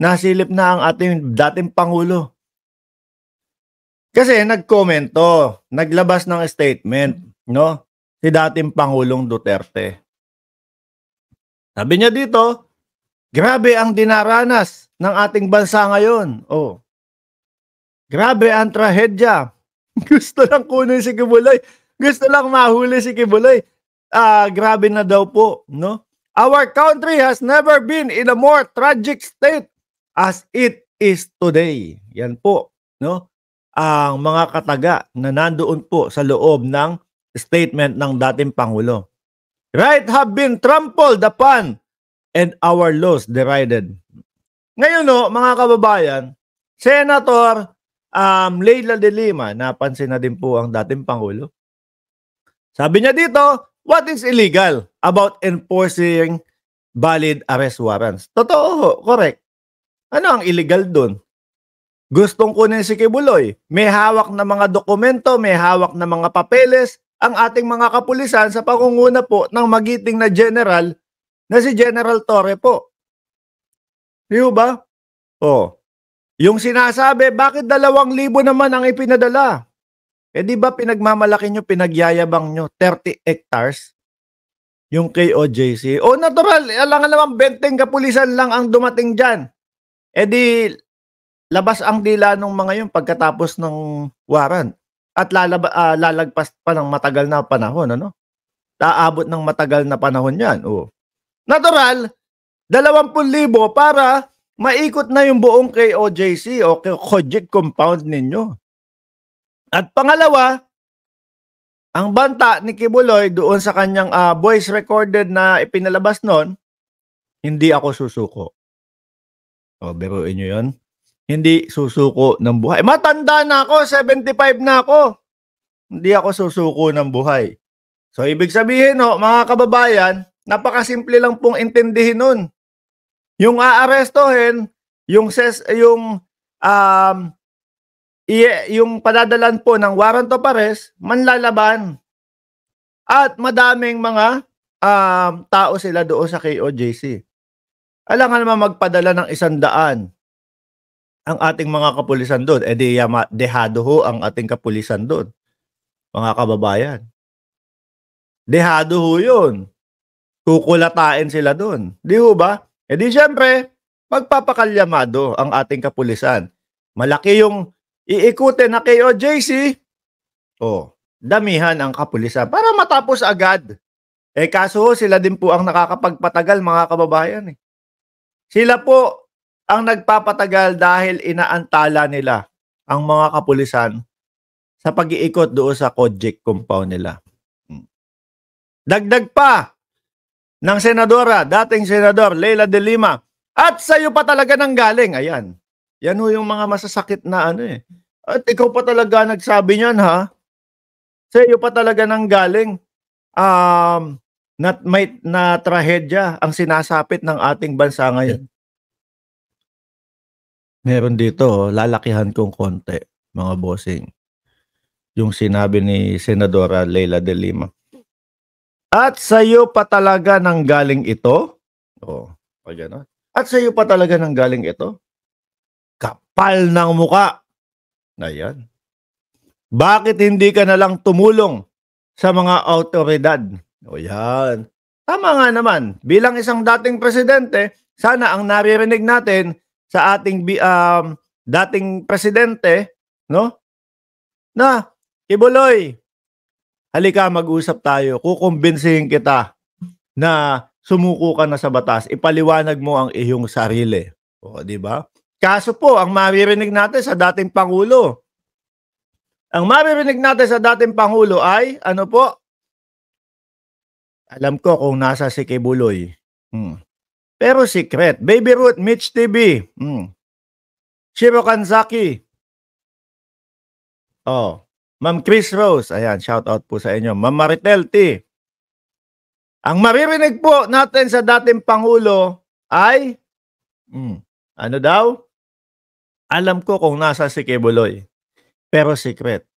nasilip na ang ating dating Pangulo. Kasi nagkomento, naglabas ng statement, no? Si dating Pangulong Duterte. Sabi niya dito, grabe ang dinaranas ng ating bansa ngayon. Oh. Grabe ang trahedya. Gusto lang kunin si Kibuloy. Gusto lang mahuli si Kibuloy. Ah, grabe na daw po, no? Our country has never been in a more tragic state as it is today. Yan po, no? Ang mga kataga na nandoon po sa loob ng statement ng dating Pangulo. Right have been trampled upon and our laws derided. Ngayon no, mga kababayan, Senator um, Leila de Lima, napansin na din po ang dating Pangulo. Sabi niya dito, what is illegal about enforcing valid arrest warrants? Totoo, correct. Ano ang illegal doon? Gustong kunin si Kibuloy. May hawak na mga dokumento, may hawak na mga papeles ang ating mga kapulisan sa pangunguna po ng magiting na general na si General Torre po. Di ba? O, oh. Yung sinasabi, bakit dalawang libo naman ang ipinadala? Eh di ba pinagmamalaki nyo, pinagyayabang nyo, 30 hectares? Yung KOJC. O oh, natural, alangan naman 20 kapulisan lang ang dumating dyan. Eh di, labas ang dila nung mga yun pagkatapos ng waran. At lalaba, uh, lalagpas pa ng matagal na panahon, ano? Taabot ng matagal na panahon yan. Oo. Natural, 20,000 para maikot na yung buong KOJC o Kojic compound ninyo. At pangalawa, ang banta ni Kibuloy doon sa kanyang uh, voice recorded na ipinalabas noon, hindi ako susuko. O, biruin nyo yun. Hindi susuko ng buhay. Matanda na ako, 75 na ako. Hindi ako susuko ng buhay. So, ibig sabihin, no, mga kababayan, napakasimple lang pong intindihin nun. Yung aarestohin, yung, ses, yung um, i- yung padadalan po ng warrant of arrest, manlalaban. At madaming mga um, tao sila doon sa KOJC alangan naman magpadala ng isang daan ang ating mga kapulisan doon. E di dehado ho ang ating kapulisan doon, mga kababayan. Dehado ho yun. Kukulatain sila doon. Di ho ba? E di syempre, magpapakalyamado ang ating kapulisan. Malaki yung iikutin na KOJC. Oh, damihan ang kapulisan para matapos agad. Eh kaso sila din po ang nakakapagpatagal mga kababayan eh. Sila po ang nagpapatagal dahil inaantala nila ang mga kapulisan sa pag-iikot doon sa Kojik compound nila. Hmm. Dagdag pa ng senadora, dating senador Leila De Lima, at sa'yo pa talaga nang galing. Ayan. Yan ho yung mga masasakit na ano eh. At ikaw pa talaga nagsabi niyan ha. Sa'yo pa talaga nang galing. Um, na, may, na trahedya ang sinasapit ng ating bansa ngayon. Meron dito, oh, lalakihan kong konti, mga bossing. Yung sinabi ni Senadora Leila de Lima. At sa iyo pa talaga nang galing ito? Oh, pag ano? At sa iyo pa talaga nang galing ito? Kapal ng muka. Ayan. Bakit hindi ka na lang tumulong sa mga autoridad o yan. Tama nga naman. Bilang isang dating presidente, sana ang naririnig natin sa ating um, dating presidente, no? Na, Ibuloy, halika mag-usap tayo. Kukumbinsihin kita na sumuko ka na sa batas. Ipaliwanag mo ang iyong sarili. O, di ba? Kaso po, ang maririnig natin sa dating Pangulo, ang maririnig natin sa dating Pangulo ay, ano po, alam ko kung nasa si Kibuloy. Hmm. Pero secret. Baby Root, Mitch TV. Hmm. Shiro Kanzaki. Oh. Ma'am Chris Rose. Ayan, shout out po sa inyo. Ma'am Maritel T. Ang maririnig po natin sa dating Pangulo ay, hmm, ano daw? Alam ko kung nasa si Kibuloy. Pero secret.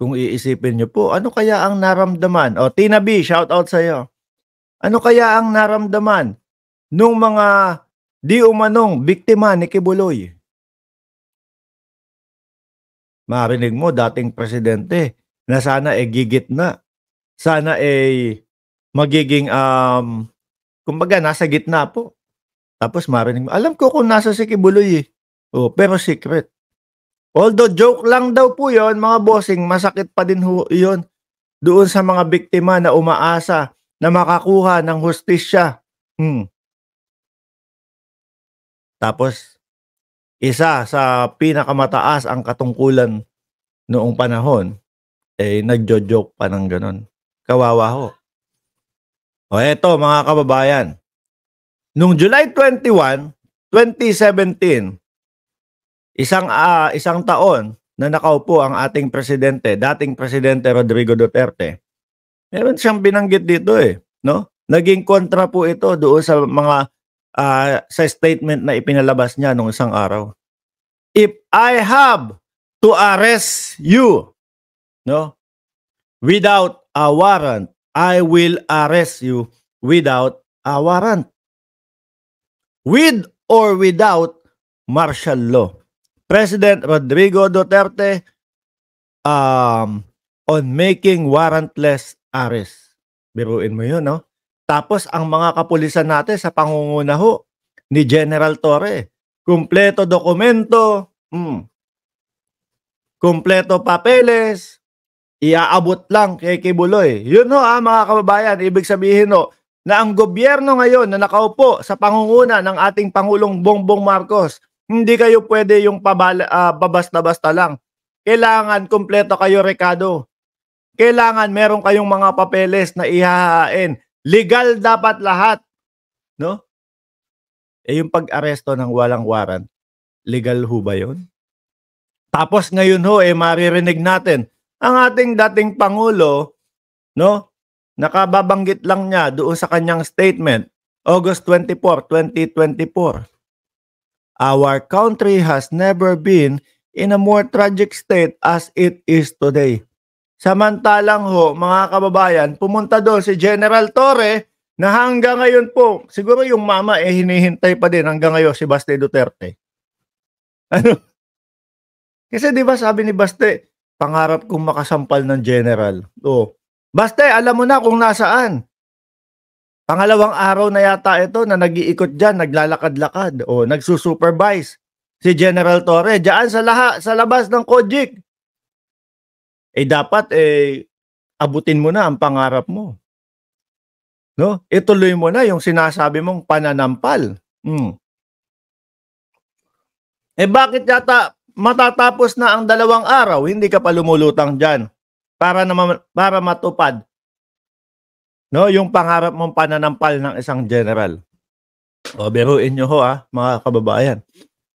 Kung iisipin niyo po, ano kaya ang naramdaman? O, Tina B, shout out sa iyo. Ano kaya ang naramdaman nung mga di umanong biktima ni Kibuloy? Marinig mo, dating presidente, na sana ay eh gigit na. Sana ay eh magiging, um, kumbaga, nasa gitna po. Tapos marinig mo, alam ko kung nasa si Kibuloy eh. Oh, pero secret. Although joke lang daw po yon mga bossing, masakit pa din ho yun doon sa mga biktima na umaasa na makakuha ng hustisya. Hmm. Tapos, isa sa pinakamataas ang katungkulan noong panahon, eh nagjo-joke pa ng ganon. Kawawa ho. O eto mga kababayan, noong July 21, 2017, Isang uh, isang taon na nakaupo ang ating presidente, dating presidente Rodrigo Duterte. Meron siyang binanggit dito eh, no? Naging kontra po ito doon sa mga uh, sa statement na ipinalabas niya nung isang araw. If I have to arrest you, no? Without a warrant, I will arrest you without a warrant. With or without martial law. President Rodrigo Duterte um, on making warrantless arrest. Biruin mo yun, no? Tapos ang mga kapulisan natin sa pangunguna ho ni General Torre, kumpleto dokumento, mm, kumpleto papeles, iaabot lang kay Kibuloy. Yun ho ah, mga kababayan, ibig sabihin ho, na ang gobyerno ngayon na nakaupo sa pangunguna ng ating Pangulong Bongbong Marcos hindi kayo pwede yung pabala, uh, babasta-basta lang. Kailangan kumpleto kayo, Ricardo. Kailangan meron kayong mga papeles na ihahain. Legal dapat lahat. No? Eh yung pag-aresto ng walang warrant, legal ho ba yun? Tapos ngayon ho, eh maririnig natin, ang ating dating Pangulo, no, nakababanggit lang niya doon sa kanyang statement, August 24, 2024 Our country has never been in a more tragic state as it is today. Samantalang ho, mga kababayan, pumunta doon si General Torre na hanggang ngayon po, siguro yung mama eh hinihintay pa din hanggang ngayon si Baste Duterte. Ano? Kasi di ba sabi ni Baste, pangarap kong makasampal ng general. Oo. Oh. Baste, alam mo na kung nasaan. Pangalawang araw na yata ito na nagiikot diyan, naglalakad-lakad o nagsusupervise si General Torre diyan sa laha, sa labas ng Kojic. Eh dapat eh abutin mo na ang pangarap mo. No? Ituloy mo na yung sinasabi mong pananampal. Mm. Eh bakit yata matatapos na ang dalawang araw, hindi ka pa lumulutang diyan para naman para matupad No, yung pangarap mong pananampal ng isang general. O, biruin nyo ho ah, mga kababayan.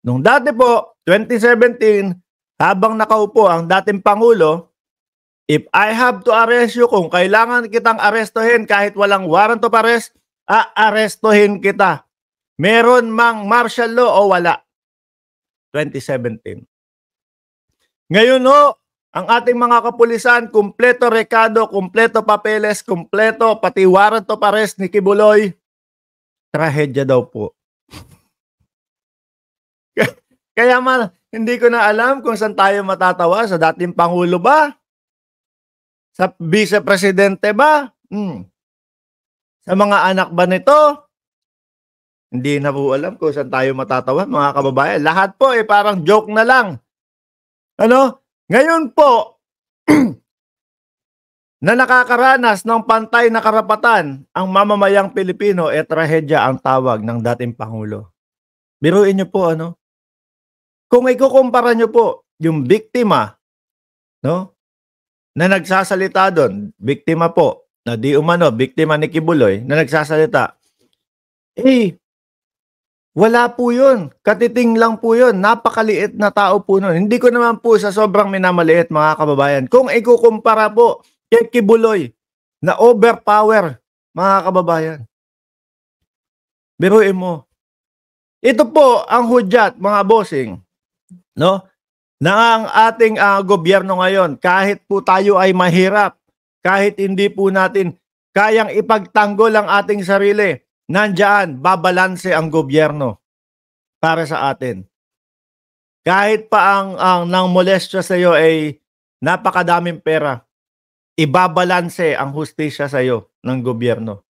Nung dati po, 2017, habang nakaupo ang dating Pangulo, if I have to arrest you, kung kailangan kitang arestohin kahit walang warrant of arrest, aarestuhin kita. Meron mang martial law o wala. 2017. Ngayon ho, ang ating mga kapulisan, kumpleto rekado, kumpleto papeles, kumpleto, pati warrant of arrest ni Kibuloy. Trahedya daw po. Kaya man, hindi ko na alam kung saan tayo matatawa. Sa dating Pangulo ba? Sa Vice Presidente ba? Hmm. Sa mga anak ba nito? Hindi na po alam kung saan tayo matatawa, mga kababayan. Lahat po eh, parang joke na lang. Ano? Ngayon po, na nakakaranas ng pantay na karapatan ang mamamayang Pilipino e trahedya ang tawag ng dating Pangulo. Biruin niyo po ano? Kung ikukumpara niyo po yung biktima no na nagsasalita doon, biktima po na di umano, biktima ni Kibuloy na nagsasalita. Eh, wala po yun. Katiting lang po yun. Napakaliit na tao po nun. Hindi ko naman po sa sobrang minamaliit mga kababayan. Kung ikukumpara po kay Kibuloy na overpower mga kababayan. Biruin mo. Ito po ang hudyat mga bossing. No? Na ang ating uh, gobyerno ngayon, kahit po tayo ay mahirap, kahit hindi po natin kayang ipagtanggol ang ating sarili, nandyan, babalanse ang gobyerno para sa atin. Kahit pa ang, ang nang molestya sa iyo ay napakadaming pera, ibabalanse ang hustisya sa iyo ng gobyerno.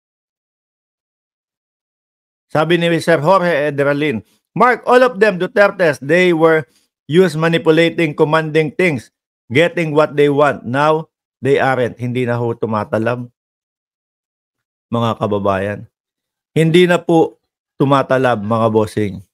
Sabi ni Sir Jorge Edralin, Mark, all of them, Dutertes, they were used manipulating, commanding things, getting what they want. Now, they aren't. Hindi na ho tumatalam, mga kababayan. Hindi na po tumatalab mga bossing.